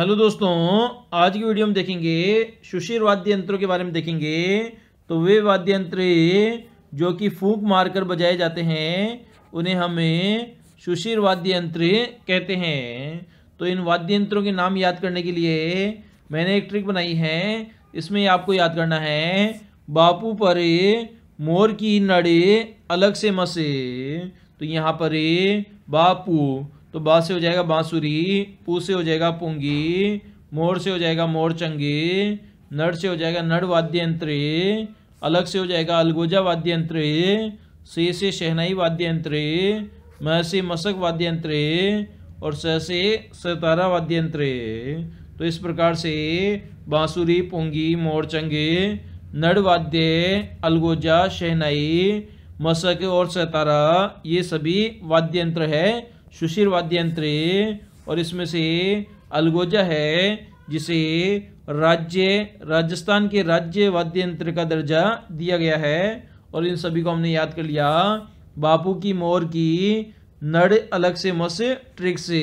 hello दोस्तों आज की वीडियो में देखेंगे सुशीर वाद्य यंत्रों के बारे में देखेंगे तो वे वाद्य यंत्र जो कि फूक मारकर बजाए जाते हैं उन्हें हमें सुशीर वाद्य यंत्र कहते हैं तो इन वाद्य यंत्रों के नाम याद करने के लिए मैंने एक ट्रिक बनाई है इसमें आपको याद करना है बापू पर मोर की नड़े अलग से मसे तो यहाँ पर बापू तो बा से हो जाएगा बांसुरी पू से हो जाएगा पुंगी मोर से हो जाएगा मोर चंगी नड़ से हो जाएगा नड़ वाद्य यंत्र अलग से हो जाएगा अलगोजा वाद्य यंत्र से से शहनाई वाद्य यंत्र म से मसक वाद्य यंत्र और स से सतारा वाद्य यंत्र तो इस प्रकार से बांसुरी पोंगी मोर चंगे नड़ वाद्य अलगोजा शहनाई मसक और सतारा ये सभी वाद्य यंत्र है सुशीर वाद्य यंत्र और इसमें से अलगोजा है जिसे राज्य राजस्थान के राज्य वाद्य यंत्र का दर्जा दिया गया है और इन सभी को हमने याद कर लिया बापू की मोर की नड़ अलग से मस ट्रिक से